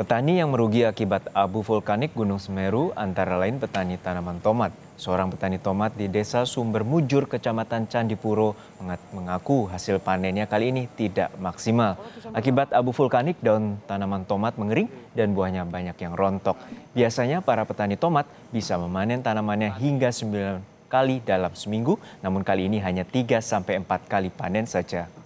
Petani yang merugi akibat abu vulkanik Gunung Semeru antara lain petani tanaman tomat. Seorang petani tomat di desa Sumber Mujur, Kecamatan Candipuro mengaku hasil panennya kali ini tidak maksimal. Akibat abu vulkanik, daun tanaman tomat mengering dan buahnya banyak yang rontok. Biasanya para petani tomat bisa memanen tanamannya hingga 9 kali dalam seminggu, namun kali ini hanya 3-4 kali panen saja